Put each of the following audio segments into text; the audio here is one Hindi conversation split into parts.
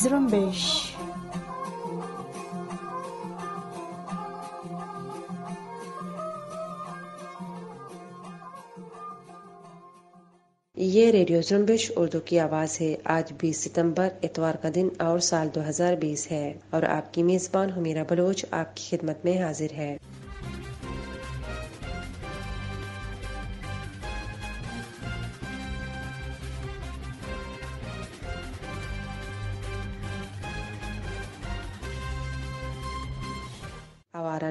Zrumbish. ये रेडियो जुम्बिश उर्दू की आवाज़ है आज 20 सितंबर इतवार का दिन और साल 2020 है और आपकी मेज़बान हमीरा बलोच आपकी खिदमत में हाजिर है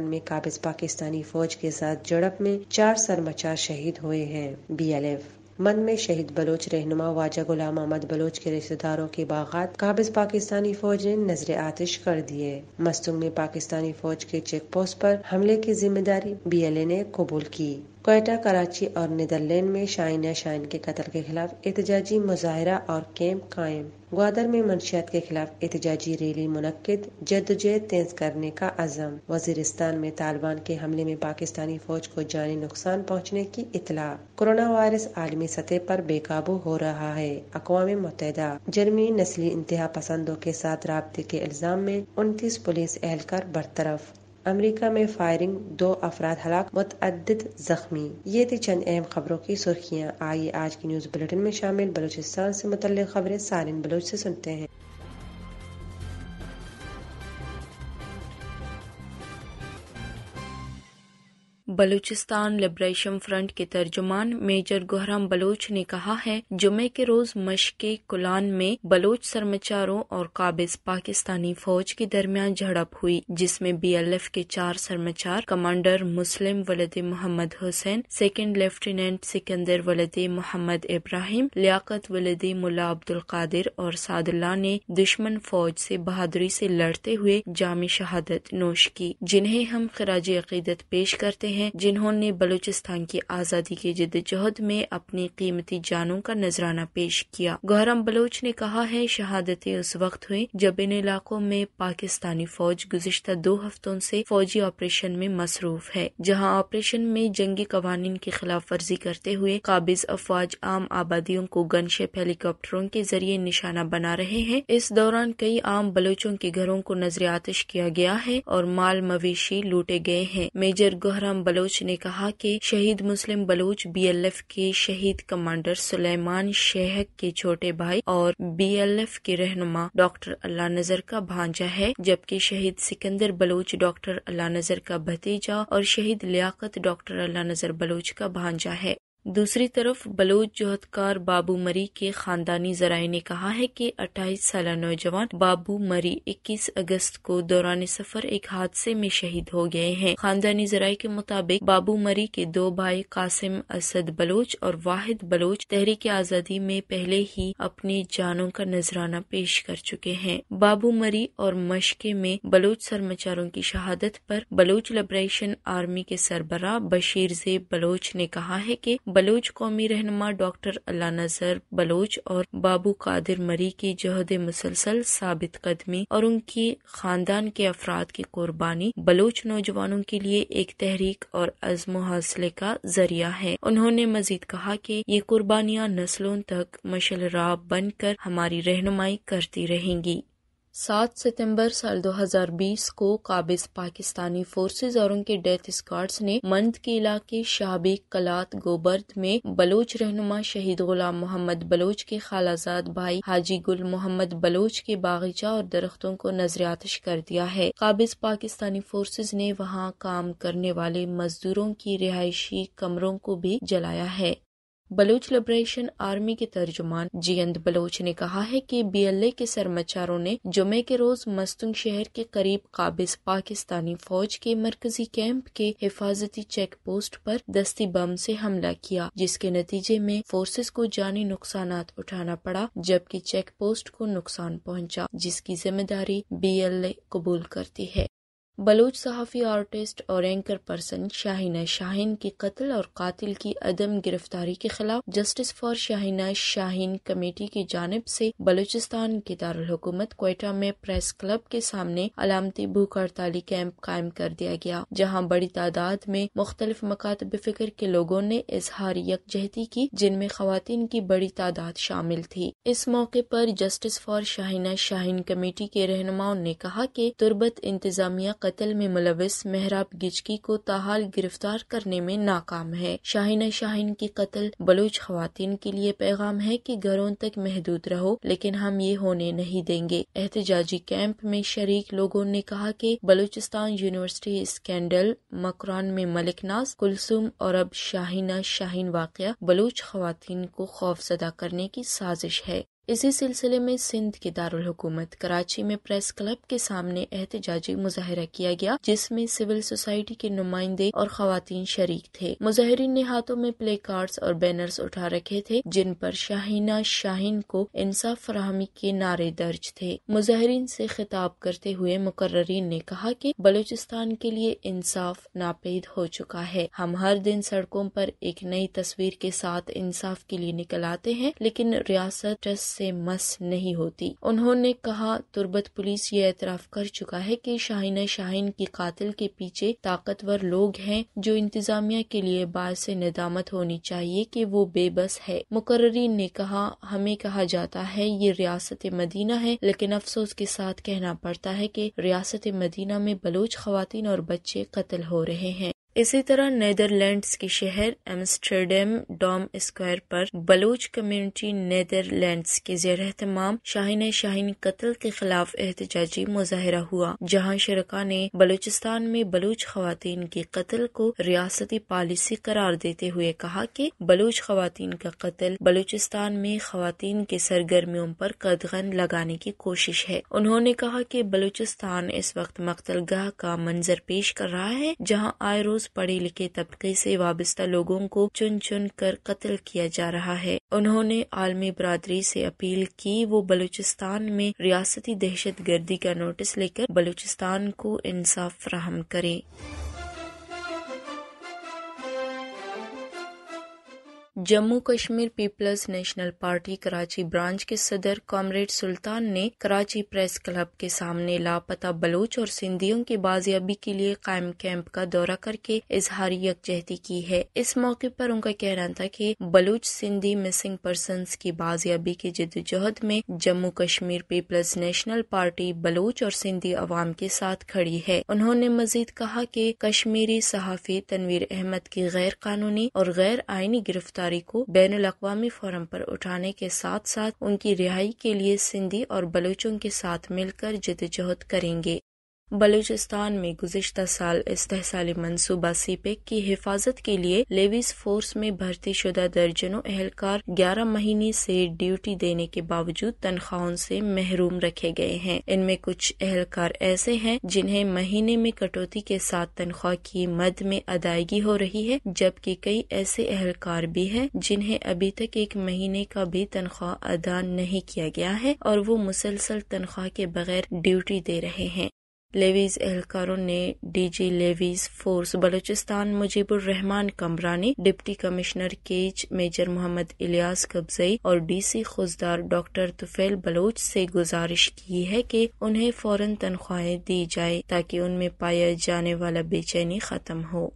मैदान में काबिज पाकिस्तानी फौज के साथ झड़प में चार सरमचार शहीद हुए हैं बीएलएफ मन में शहीद बलोच रहनुमा वाजा गुलाम अहमद बलोच के रिश्तेदारों के बागात काबिज पाकिस्तानी फौज ने नजर आतिश कर दिए मस्तुंग में पाकिस्तानी फौज के चेक पोस्ट पर हमले की जिम्मेदारी बीएलए ने कबूल की कोयटा कराची और नीदरलैंड में शाइन या शाइन के कतल के खिलाफ एहतजाजी मुजाहरा और कैंप कायम ग्वादर में मंशियात के खिलाफ एहतजाजी रैली मुनद जदोजहद तेज करने का अजम वजीरिस्तान में तालिबान के हमले में पाकिस्तानी फौज को जानी नुकसान पहुँचने की इतला कोरोना वायरस आलमी सतह पर बेकाबू हो रहा है अकवा मुतहदा जर्मी नस्ली इंतहा पसंदों के साथ रबते के इल्जाम में उनतीस पुलिस एहलकार बरतरफ अमेरिका में फायरिंग दो अफराद हलाक मुतद जख्मी ये थी चंद अहम खबरों की सुर्खियाँ आइए आज की न्यूज बुलेटिन में शामिल बलूचिस्तान से मुतल खबरें सारे बलोच से सुनते हैं बलूचिस्तान लिबरेशन फ्रंट के तर्जुमान मेजर गुहराम बलोच ने कहा है जुमे के रोज मशक कुलान में बलोच सरमाचारों और काबिज पाकिस्तानी फौज के दरमियान झड़प हुई जिसमें बीएलएफ के चार सरमाचार कमांडर मुस्लिम वलद मोहम्मद हुसैन सेकेंड लेफ्टिनेंट सिकंदर वलद मोहम्मद इब्राहिम लियाकत वलद मुला अब्दुल कादिर और सादुल्ला ने दुश्मन फौज से बहादुरी से लड़ते हुए जाम शहादत नोश की जिन्हें हम खराज अकीदत पेश करते हैं जिन्होंने बलूचिस्तान की आज़ादी के जदोजहद में अपनी कीमती जानों का नजराना पेश किया गौरम बलोच ने कहा है शहादतें उस वक्त हुई जब इन इलाकों में पाकिस्तानी फौज गुजशत दो हफ्तों से फौजी ऑपरेशन में मसरूफ है जहां ऑपरेशन में जंगी कवानीन की खिलाफ वर्जी करते हुए काबिज अफवाज आम आबादियों को गनशेप हेलीकॉप्टरों के जरिए निशाना बना रहे हैं इस दौरान कई आम बलोचों के घरों को नजर आतश किया गया है और माल मवेशी लूटे गए हैं मेजर गहराम बलोच ने कहा कि शहीद मुस्लिम बलोच बीएलएफ के शहीद कमांडर सुलेमान शेह के छोटे भाई और बीएलएफ के रहनुमा डॉक्टर अल्लाह नजर का भांजा है जबकि शहीद सिकंदर बलोच डॉक्टर अल्लाह नजर का भतीजा और शहीद लियाकत डॉक्टर अल्लाह नजर बलोच का भांजा है दूसरी तरफ बलोच जोहतकार बाबू मरी के खानदानी जराये ने कहा है कि अट्ठाईस साल नौजवान बाबू मरी 21 अगस्त को दौरान सफर एक हादसे में शहीद हो गए हैं खानदानी जराये के मुताबिक बाबू मरी के दो भाई कासिम असद बलोच और वाहिद बलोच तहरीक आज़ादी में पहले ही अपने जानों का नजराना पेश कर चुके हैं बाबू मरी और मशके में बलोच सरमाचारों की शहादत आरोप बलोच लिबरेशन आर्मी के सरबरा बशीर जेब बलोच ने कहा है की बलूच कौमी रहनुमा डॉक्टर अला नजर बलूच और बाबू कादिर मरी की जहद मुसलसल साबित कदमी और उनकी खानदान के अफराद की कुर्बानी बलूच नौजवानों के लिए एक तहरीक और अजम हौसले का जरिया है उन्होंने मजीद कहा की ये कुर्बानियाँ नस्लों तक मशल राह बनकर हमारी रहनुमाई करती रहेंगी सात सितंबर साल 2020 को काबिज पाकिस्तानी फोर्सेज और उनके डेथ स्कॉट्स ने मंद के इलाके शाहबी कलात गोबर्द में बलोच रहनुमा शहीद गुलाम मोहम्मद बलोच के खालाजाद भाई हाजी गुल मोहम्मद बलोच के बागीचा और दरख्तों को नजर आतश कर दिया है काबिज पाकिस्तानी फोर्सेज ने वहाँ काम करने वाले मजदूरों की रिहायशी कमरों को भी जलाया है बलोच लिबरेशन आर्मी के तर्जुमान जियंद बलोच ने कहा है कि बीएलए के सरमाचारों ने जुमे के रोज मस्तुंग शहर के करीब काबिज पाकिस्तानी फौज के मरकजी कैंप के हिफाजती चेक पोस्ट पर दस्ती बम से हमला किया जिसके नतीजे में फोर्सेस को जानी नुकसान उठाना पड़ा जबकि चेक पोस्ट को नुकसान पहुंचा जिसकी जिम्मेदारी ए कबूल करती है बलूच सहाफ़ी आर्टिस्ट और एंकर पर्सन शाहिना शाहिन के कत्ल और कातिल की अदम गिरफ्तारी के खिलाफ justice for Shahina Shaheen committee की जानब से बलूचिस्तान के दारकूमत कोयटा में प्रेस क्लब के सामने अलामती भूख हड़ताली कैंप कायम कर दिया गया जहाँ बड़ी तादाद में मुख्तलिफ मकातब फिक्र के लोगों ने इजहार यकजहती की जिनमें खातन की बड़ी तादाद शामिल थी इस मौके पर justice for Shahina Shaheen committee के रहनुमाओं ने कहा की तुरबत इंतजामिया कत्ल में मुलविस मेहराब गिजकी को ताहाल गिरफ्तार करने में नाकाम है शाहिना शाहिन की कत्ल बलूच खातन के लिए पैगाम है की घरों तक महदूद रहो लेकिन हम ये होने नहीं देंगे एहतजाजी कैंप में शरीक लोगों ने कहा की बलूचिस्तान यूनिवर्सिटी स्कैंडल मकरान में मलिक मलिकनास कुलसुम और अब शाहिना शाहिन वाक़ बलूच खातन को सदा करने की साजिश है इसी सिलसिले में सिंध दारुल दारकूमत कराची में प्रेस क्लब के सामने एहतजाजी मुजाहरा किया गया जिसमें सिविल सोसाइटी के नुमाइंदे और खातन शरीक थे मुजाहरीन ने हाथों में प्ले कार्ड और बैनर्स उठा रखे थे जिन पर शाहिना शाहिन को इंसाफ फरहमी के नारे दर्ज थे मुजाहरीन से खिताब करते हुए मुकर्रीन ने कहा कि बलूचिस्तान के लिए इंसाफ नापेद हो चुका है हम हर दिन सड़कों पर एक नई तस्वीर के साथ इंसाफ के लिए निकल आते हैं लेकिन रियासत ट्रस्ट से मस नहीं होती उन्होंने कहा तुर्बत पुलिस ये एतराफ कर चुका है कि शाहिना शाहीन की कातिल के पीछे ताकतवर लोग हैं जो इंतजामिया के लिए बार से निदामत होनी चाहिए कि वो बेबस है मुकर्रीन ने कहा हमें कहा जाता है ये रियासत मदीना है लेकिन अफसोस के साथ कहना पड़ता है कि रियासत मदीना में बलोच खुवान और बच्चे कत्ल हो रहे हैं इसी तरह नेदरलैंड्स के शहर एमस्टरडेम डॉम स्क्वायर पर बलूच कम्युनिटी नेदरलैंड्स के जेर तमाम शाहिन शाहिन कत्ल के खिलाफ एहतजाजी मुजाहरा हुआ जहां शरका ने बलूचिस्तान में बलूच खातन के कत्ल को रियासती पॉलिसी करार देते हुए कहा कि बलूच खातन का कत्ल बलूचिस्तान में खातन के सरगर्मियों पर कदगन लगाने की कोशिश है उन्होंने कहा कि बलूचिस्तान इस वक्त मकतलगाह का मंजर पेश कर रहा है जहाँ आए उस पढ़े लिखे तबके से वाबस्ता लोगों को चुन चुन कर कत्ल किया जा रहा है उन्होंने आलमी बरदरी से अपील की वो बलूचिस्तान में रियासती दहशत गर्दी का नोटिस लेकर बलूचिस्तान को इंसाफ फ्राहम करें Jammu Kashmir people's national party Karachi branch के सदर कॉमरेड सुल्तान ने कराची प्रेस क्लब के सामने लापता बलूच और सिंधियों की बाजियाबी के लिए कायम कैंप का दौरा करके इजहार यकजहती की है इस मौके पर उनका कहना था कि बलूच सिंधी मिसिंग पर्सन की बाजियाबी की जद्दोजहद में Jammu Kashmir people's national party Baloch और सिंधी अवाम के साथ खड़ी है उन्होंने मजीद कहा की कश्मीरी सहाफी तनवीर अहमद की गैर कानूनी और गैर आइनी गिरफ्तार गिरफ्तारी को बैन अवी फोरम पर उठाने के साथ साथ उनकी रिहाई के लिए सिंधी और बलूचों के साथ मिलकर जदोजहद करेंगे बलूचिस्तान में गुजशत साल इस्तेसाली मनसूबा सीपेक की हिफाजत के लिए लेविस फोर्स में भर्ती शुदा दर्जनों एहलकार ग्यारह महीने से ड्यूटी देने के बावजूद तनख्वाहों से महरूम रखे गए हैं इनमें कुछ एहलकार ऐसे हैं जिन्हें महीने में कटौती के साथ तनख्वाह की मद में अदायगी हो रही है जबकि कई ऐसे एहलकार भी हैं जिन्हें अभी तक एक महीने का भी तनख्वाह अदा नहीं किया गया है और वो मुसलसल तनख्वाह के बगैर ड्यूटी दे रहे हैं लेवीज एहलकारों ने DG levies force Balochistan Mujeeb-ur-Rehman Kamrani deputy commissioner Kech major Mohammad Ilyas Kabzai और डीसी खुजदार डॉक्टर तुफेल बलोच से गुजारिश की है कि उन्हें फौरन तनख्वाहें दी जाए ताकि उनमें पाया जाने वाला बेचैनी खत्म हो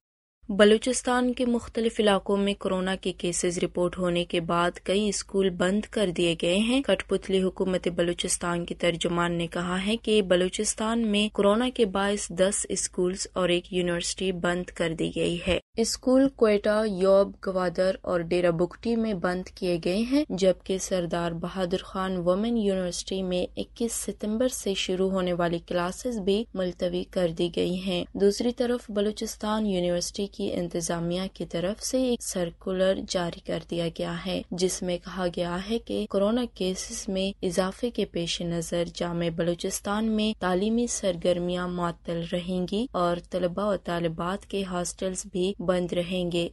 बलूचिस्तान के मुख्तलिफ इलाकों में कोरोना के केसेज रिपोर्ट होने के बाद कई स्कूल बंद कर दिए गए हैं कठपुतली हुकूमत बलूचिस्तान के तर्जुमान ने कहा है कि बलूचिस्तान में कोरोना के बायस दस स्कूल्स और एक यूनिवर्सिटी बंद कर दी गई है स्कूल कोयटा योब गवादर और डेरा बुकटी में बंद किए गए हैं जबकि सरदार बहादुर खान वुमेन यूनिवर्सिटी में 21 सितंबर से शुरू होने वाली क्लासेस भी मुलतवी कर दी गई हैं। दूसरी तरफ बलूचिस्तान यूनिवर्सिटी की इंतजामिया की तरफ से एक सर्कुलर जारी कर दिया गया है जिसमें कहा गया है कि कोरोना केसेस में इजाफे के पेश नज़र जाम बलूचिस्तान में तालीमी सरगर्मियाँ मअतल रहेंगी और तलबा और तालबात के हॉस्टल्स भी बंद रहेंगे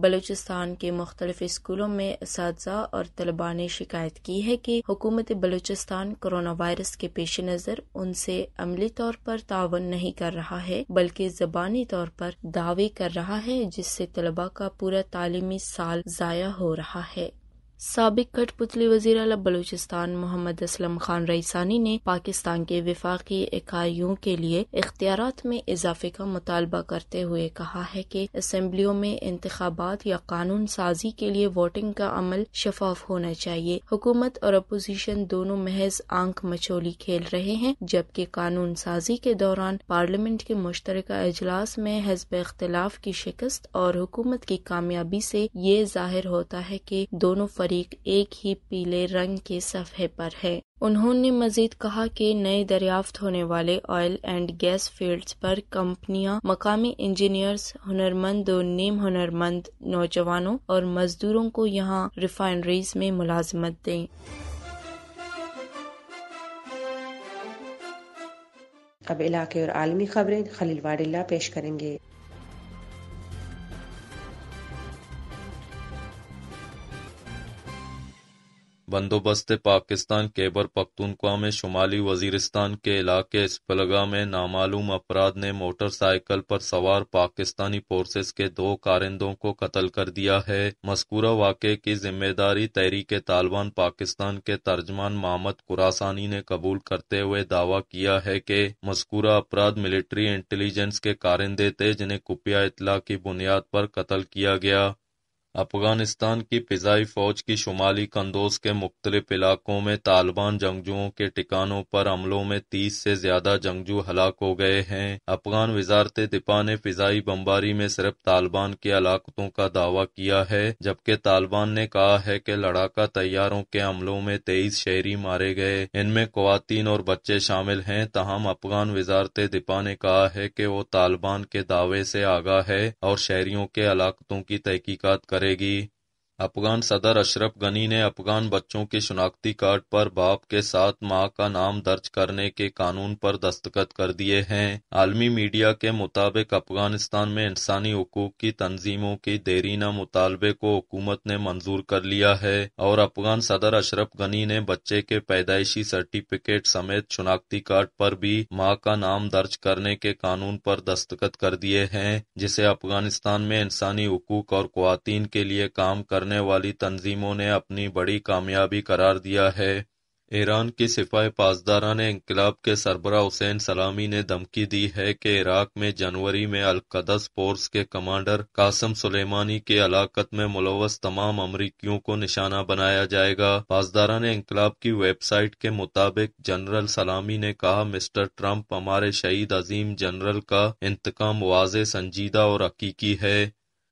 बलूचिस्तान के मुख्तलिफ स्कूलों में इस और तलबा ने शिकायत की है कि हुकूमत बलूचिस्तान कोरोना वायरस के पेश नज़र उनसे अमली तौर पर तावन नहीं कर रहा है बल्कि जबानी तौर पर दावे कर रहा है जिससे तलबा का पूरा तालीमी साल ज़ाया हो रहा है सबक कठपुतली वजीर अल बलूचिस्तान मोहम्मद असलम खान रईसानी ने पाकिस्तान के विफाकी इकाइयों के लिए इख्तियार में इजाफे का मुतालबा करते हुए कहा है कि असम्बलियों में इंतबात या कानून साजी के लिए वोटिंग का अमल शफाफ होना चाहिए हुकूमत और अपोजिशन दोनों महज आंख मचोली खेल रहे हैं जबकि कानून साजी के दौरान पार्लियामेंट के मुश्तर अजलास में हजब इख्तलाफ की शिकस्त और हुकूमत की कामयाबी से ये जाहिर होता है कि दोनों फरी तारीख एक ही पीले रंग के सफ़े पर है उन्होंने मजीद कहा कि नए दरियाफ्त होने वाले ऑयल एंड गैस फील्ड्स पर कंपनियां मकामी इंजीनियर्स हुनरमंद और नीम हुनरमंद नौजवानों और मजदूरों को यहां रिफाइनरीज में मुलाजमत दें अब इलाके और आलमी खबरें खलील वाडिल्ला पेश करेंगे बंदोबस्त पाकिस्तान केबर पख्तुनख्वा में शुमाली वजीरस्तान के इलाके इसपलगा में नामालूम अफराद ने मोटरसाइकिल पर सवार पाकिस्तानी फोर्सेस के दो कारिंदों को कत्ल कर दिया है मस्कूरा वाक़े की जिम्मेदारी तहरीक तालिबान पाकिस्तान के तर्जमान मोहम्मद कुरासानी ने कबूल करते हुए दावा किया है कि मस्कूरा अपराध मिलिट्री इंटेलिजेंस के कारिंदे थे जिन्हें कुपिया इतला की बुनियाद पर कत्ल किया गया अफगानिस्तान की फ़िज़ाई फ़ौज की शुमाली कंदोज के मुख्तलिफ इलाकों में तालिबान जंगजुओं के ठिकानों पर हमलों में तीस से ज्यादा जंगजू हलाक हो गए हैं अफगान वजारत दिपा ने फ़िज़ाई बम्बारी में सिर्फ तालिबान के हलाकतों का दावा किया है जबकि तालिबान ने कहा है की लड़ाका तैयारों के हमलों में तेईस शहरी मारे गए इनमें खुवान और बच्चे शामिल है तहम अफगान वजारत दिपा ने कहा है की वो तालिबान के दावे से आगा है और शहरियों के हलाकतों की तहकीकत कर коллеги अफगान सदर अशरफ गनी ने अफगान बच्चों के शनाख्ती कार्ड पर बाप के साथ मां का नाम दर्ज करने के कानून पर दस्तखत कर दिए हैं आलमी मीडिया के मुताबिक अफगानिस्तान में इंसानी हकूक की तंजीमों की देरीना मुतालबे को हुकूमत ने मंजूर कर लिया है और अफगान सदर अशरफ गनी ने बच्चे के पैदाइशी सर्टिफिकेट समेत शनाख्ती कार्ड पर भी माँ का नाम दर्ज करने के कानून पर दस्तखत कर दिए हैं जिसे अफगानिस्तान में इंसानी हकूक और खुवान के लिए काम करने करने वाली तनजीमों ने अपनी बड़ी कामयाबी करार दिया है ईरान की सिफाई पासदारा ने इनकलाब के सरबरा हुसैन सलामी ने धमकी दी है कि इराक में जनवरी में अलकदस फोर्स के कमांडर कासम सुलेमानी के हलाकत में मुलवस तमाम अमरीकियों को निशाना बनाया जाएगा पासदारा ने इनकलाब की वेबसाइट के मुताबिक जनरल सलामी ने कहा मिस्टर ट्रंप हमारे शहीद अजीम जनरल का इंतकाम वाज संजीदा और हकीकी है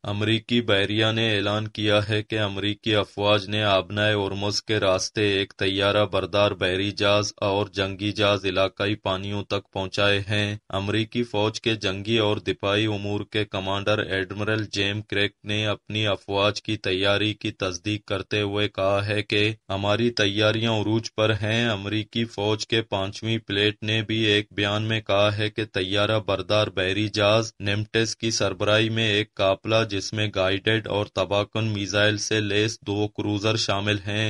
अमरीकी बैरिया ने ऐलान किया है कि अमरीकी अफवाज ने आबनाए ओरमस के रास्ते एक तैयारा बरदार बहरी जहाज और जंगी जहाज इलाकाई पानियों तक पहुँचाए हैं अमरीकी फौज के जंगी और दिपाही उमूर के कमांडर एडमिरल जेम क्रेक ने अपनी अफवाज की तैयारी की तस्दीक करते हुए कहा है की हमारी तैयारियाँ उरूज पर है अमरीकी फौज के पांचवी प्लेट ने भी एक बयान में कहा है की तैयारा बरदार बहरी जहाज नेमटेस की सरबराही में एक काफला जिसमें गाइडेड और तबाकुन मिसाइल से लेस दो क्रूजर शामिल हैं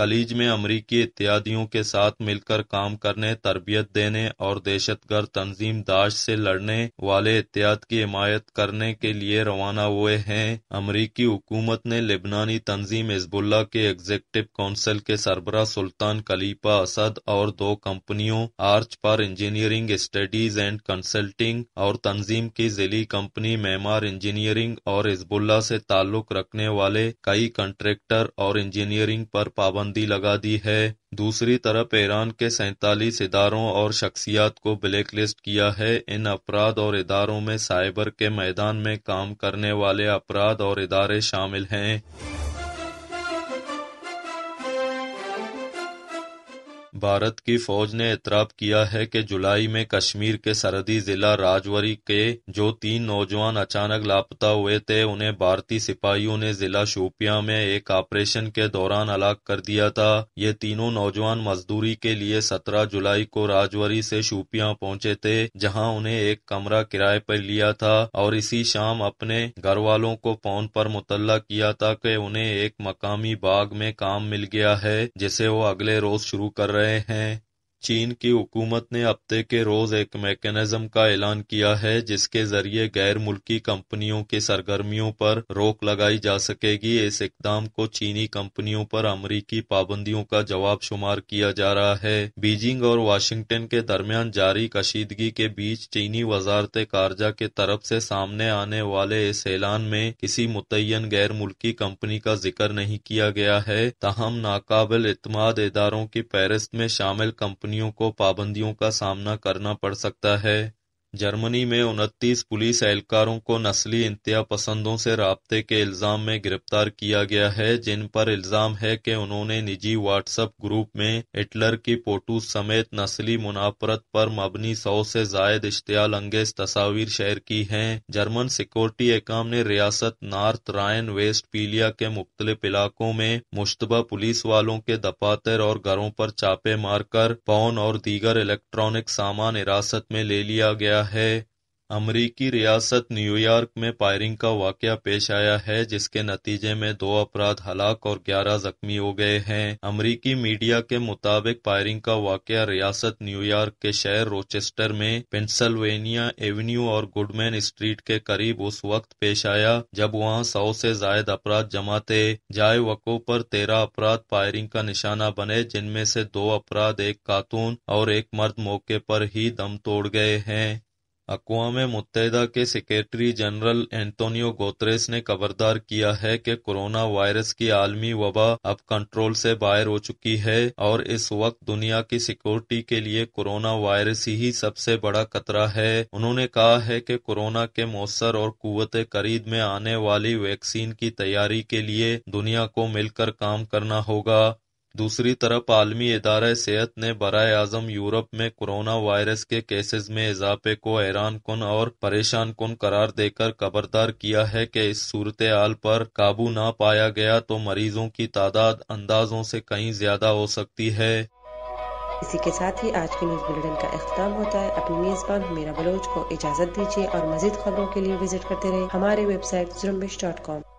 कलीज में अमरीकी इत्यादियों के साथ मिलकर काम करने तरबियत देने और गर्द तंजीम दाश से लड़ने वाले इत्याद की हिमायत करने के लिए रवाना हुए हैं अमरीकी हुकूमत ने लिबनानी तंजीम हिजबुल्ला के एग्जेक्टिव काउंसिल के सरबरा सुल्तान कलीपा असद और दो कंपनियों आर्च पर इंजीनियरिंग स्टडीज एंड कंसल्टिंग और तंजीम की जिली कंपनी मैमार इंजीनियरिंग और हिजबुल्ला से ताल्लुक रखने वाले कई कंट्रेक्टर और इंजीनियरिंग पर पाबंद पाबंदी लगा दी है दूसरी तरफ ईरान के सैतालीस इदारों और शख्सियात को ब्लैक लिस्ट किया है इन अफराद और इदारों में साइबर के मैदान में काम करने वाले अफराद और इदारे शामिल हैं भारत की फौज ने एतराब किया है कि जुलाई में कश्मीर के सरदी जिला राजवरी के जो तीन नौजवान अचानक लापता हुए थे उन्हें भारतीय सिपाहियों ने जिला शोपिया में एक ऑपरेशन के दौरान अलग कर दिया था ये तीनों नौजवान मजदूरी के लिए 17 जुलाई को राजवरी से शोपिया पहुंचे थे जहां उन्हें एक कमरा किराए पर लिया था और इसी शाम अपने घर वालों को फोन पर मुतला किया था कि उन्हें एक मकामी बाग में काम मिल गया है जिसे वो अगले रोज शुरू कर रहे हैं चीन की हुकूमत ने हफ्ते के रोज एक मैकेनिज्म का ऐलान किया है जिसके जरिए गैर मुल्की कंपनियों के सरगर्मियों पर रोक लगाई जा सकेगी इस इकदाम को चीनी कंपनियों पर अमरीकी पाबंदियों का जवाब शुमार किया जा रहा है बीजिंग और वाशिंगटन के दरमियान जारी कशीदगी के बीच चीनी वजारत कारजा के तरफ से सामने आने वाले इस ऐलान में किसी मुतयन गैर मुल्की कंपनी का जिक्र नहीं किया गया है तहम नाकबिल इतमाद इदारों की फहरिस्त में शामिल कंपनी कंपनियों को पाबंदियों का सामना करना पड़ सकता है जर्मनी में उनतीस पुलिस एहलकारों को नस्ली इंतहा पसंदों से रबते के इल्ज़ाम में गिरफ्तार किया गया है जिन पर इल्ज़ाम है कि उन्होंने निजी व्हाट्सएप ग्रुप में हिटलर की फोटो समेत नस्ली मुनाफरत पर मबनी सौ से जायद इश्तियाल अंगेज तस्वीर शेयर की हैं जर्मन सिक्योरिटी एकाम ने रियासत नार्थ रायन वेस्ट पीलिया के मुख्तलिफ इलाकों में मुशतबा पुलिस वालों के दफातर और घरों पर छापे मारकर फोन और दीगर इलेक्ट्रॉनिक सामान हिरासत में ले लिया गया गया है अमरीकी रियासत न्यूयॉर्क में फायरिंग का वाक पेश आया है जिसके नतीजे में दो अपराध हलाक और ग्यारह जख्मी हो गए हैं अमरीकी मीडिया के मुताबिक फायरिंग का वाक़ रियासत न्यूयॉर्क के शहर रोचेस्टर में पेंसिल्वेनिया एवेन्यू और गुडमैन स्ट्रीट के करीब उस वक्त पेश आया जब वहां सौ से जायद अपराध जमा थे जाए वको पर तेरह अपराध फायरिंग का निशाना बने जिनमें से दो अपराध एक खातून और एक मर्द मौके पर ही दम तोड़ गए हैं अक़वाम मुतहदा के सेक्रेटरी जनरल एंतोनियो गोतरेस ने खबरदार किया है कि कोरोना वायरस की आलमी वबा अब कंट्रोल से बाहर हो चुकी है और इस वक्त दुनिया की सिक्योरिटी के लिए कोरोना वायरस ही सबसे बड़ा खतरा है उन्होंने कहा है कि कोरोना के मौसर और कुत करीद में आने वाली वैक्सीन की तैयारी के लिए दुनिया को मिलकर काम करना होगा दूसरी तरफ आलमी इदारा सेहत ने बरआज़म यूरोप में कोरोना वायरस के केसेज में इजाफे को हैरान कन और परेशान परेशानकुन करार देकर खबरदार किया है कि इस सूरत-ए-हाल पर काबू न पाया गया तो मरीजों की तादाद अंदाजों से कहीं ज्यादा हो सकती है इसी के साथ ही आज के न्यूज़ बुलेटिन का अख्ताम होता है अपनी मेज़बान मेरा बलोच को इजाज़त दीजिए और मजीद खबरों के लिए विजिट करते रहे हमारे वेबसाइट जुम्बिश डॉट कॉम